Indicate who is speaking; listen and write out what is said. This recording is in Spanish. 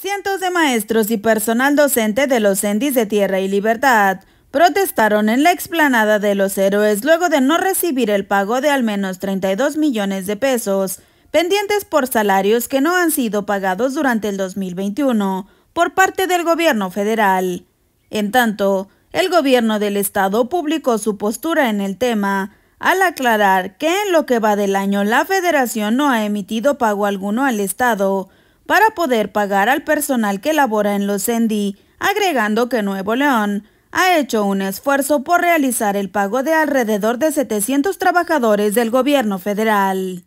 Speaker 1: Cientos de maestros y personal docente de los ENDIS de Tierra y Libertad protestaron en la explanada de los héroes luego de no recibir el pago de al menos 32 millones de pesos, pendientes por salarios que no han sido pagados durante el 2021 por parte del gobierno federal. En tanto, el gobierno del estado publicó su postura en el tema, al aclarar que en lo que va del año la federación no ha emitido pago alguno al estado, para poder pagar al personal que labora en los ENDI, agregando que Nuevo León ha hecho un esfuerzo por realizar el pago de alrededor de 700 trabajadores del gobierno
Speaker 2: federal.